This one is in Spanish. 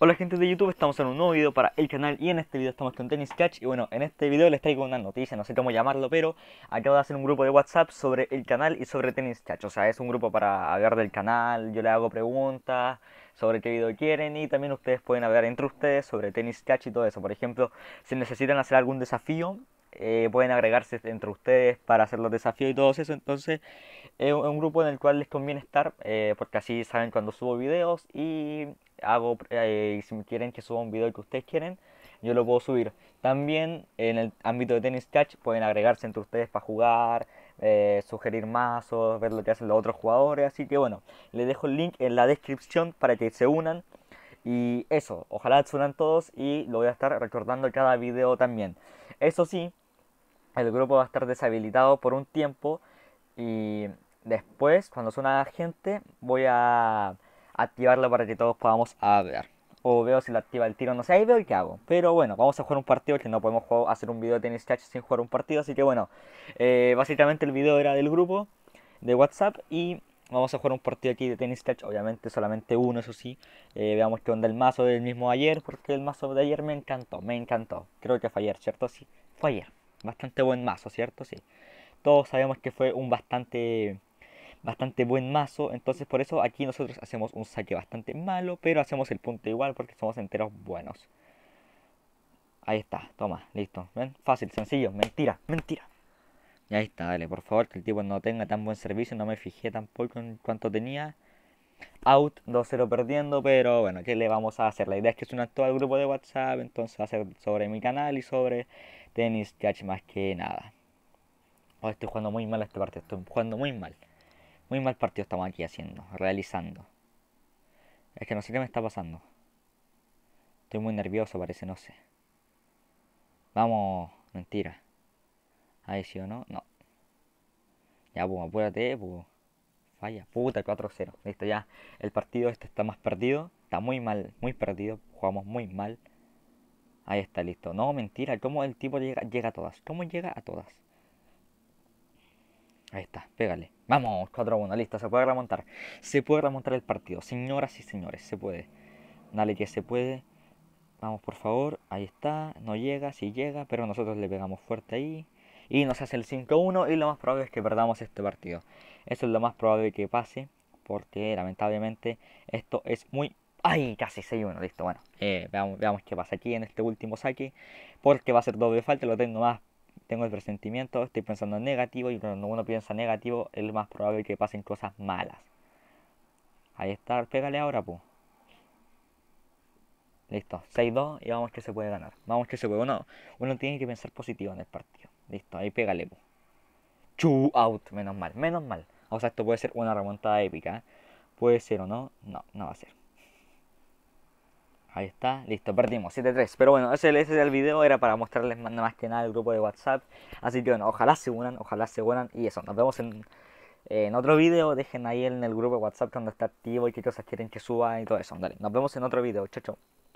Hola gente de YouTube, estamos en un nuevo video para el canal y en este video estamos con Tennis Catch y bueno, en este video les traigo una noticia, no sé cómo llamarlo, pero acabo de hacer un grupo de WhatsApp sobre el canal y sobre Tennis Catch, o sea, es un grupo para hablar del canal, yo le hago preguntas sobre qué video quieren y también ustedes pueden hablar entre ustedes sobre Tennis Catch y todo eso, por ejemplo, si necesitan hacer algún desafío, eh, pueden agregarse entre ustedes para hacer los desafíos y todo eso. Entonces es un grupo en el cual les conviene estar eh, porque así saben cuando subo videos y hago, eh, si quieren que suba un video que ustedes quieren, yo lo puedo subir. También en el ámbito de tenis catch pueden agregarse entre ustedes para jugar, eh, sugerir mazos, ver lo que hacen los otros jugadores. Así que bueno, les dejo el link en la descripción para que se unan. Y eso, ojalá se unan todos y lo voy a estar recordando cada video también. Eso sí, el grupo va a estar deshabilitado por un tiempo y después, cuando suena gente, voy a activarlo para que todos podamos ver. O veo si la activa el tiro, no sé, ahí veo qué hago. Pero bueno, vamos a jugar un partido, que no podemos hacer un video de tenis catch sin jugar un partido. Así que bueno, eh, básicamente el video era del grupo de WhatsApp y vamos a jugar un partido aquí de tenis catch. Obviamente solamente uno, eso sí. Eh, veamos qué onda el mazo del mismo ayer, porque el mazo de ayer me encantó, me encantó. Creo que fue ayer, ¿cierto? Sí, fue ayer. Bastante buen mazo, ¿cierto? Sí. Todos sabemos que fue un bastante bastante buen mazo. Entonces por eso aquí nosotros hacemos un saque bastante malo, pero hacemos el punto igual porque somos enteros buenos. Ahí está, toma, listo. ¿Ven? Fácil, sencillo, mentira, mentira. Y ahí está, dale, por favor, que el tipo no tenga tan buen servicio, no me fijé tampoco en cuánto tenía out, 2-0 perdiendo, pero bueno, ¿qué le vamos a hacer? La idea es que es un actual grupo de WhatsApp, entonces va a ser sobre mi canal y sobre tenis catch más que nada. Oh, estoy jugando muy mal este partido, estoy jugando muy mal. Muy mal partido estamos aquí haciendo, realizando. Es que no sé qué me está pasando. Estoy muy nervioso, parece, no sé. Vamos, mentira. Ahí sí o no, no. Ya, pues, apúrate, pues. Falla, puta, 4-0. Listo, ya. El partido este está más perdido. Está muy mal, muy perdido. Jugamos muy mal. Ahí está, listo. No, mentira. ¿Cómo el tipo llega, llega a todas? ¿Cómo llega a todas? Ahí está, pégale. Vamos, 4-1, listo. Se puede remontar. Se puede remontar el partido. Señoras y señores, se puede. Dale que se puede. Vamos, por favor. Ahí está. No llega, sí llega. Pero nosotros le pegamos fuerte ahí y nos hace el 5-1 y lo más probable es que perdamos este partido. Eso es lo más probable que pase porque lamentablemente esto es muy... ¡Ay! Casi 6-1, listo, bueno. Eh, veamos, qué pasa aquí en este último saque porque va a ser doble falta, lo tengo más tengo el presentimiento, estoy pensando en negativo y cuando uno piensa negativo es lo más probable que pasen cosas malas. Ahí está, pégale ahora, pu. Listo, 6-2 y vamos que se puede ganar. Vamos que se puede. ganar. uno tiene que pensar positivo en el partido. Ahí pégale. Po. out. Menos mal. Menos mal. O sea, esto puede ser una remontada épica. ¿eh? Puede ser o no. No, no va a ser. Ahí está, listo, perdimos 7-3. Pero bueno, ese, ese el video era para mostrarles más, más que nada el grupo de WhatsApp. Así que bueno, ojalá se unan, ojalá se unan. Y eso, nos vemos en, en otro video. Dejen ahí en el grupo de WhatsApp cuando está activo y qué cosas quieren que suba y todo eso. Dale, nos vemos en otro video. Chao, chao.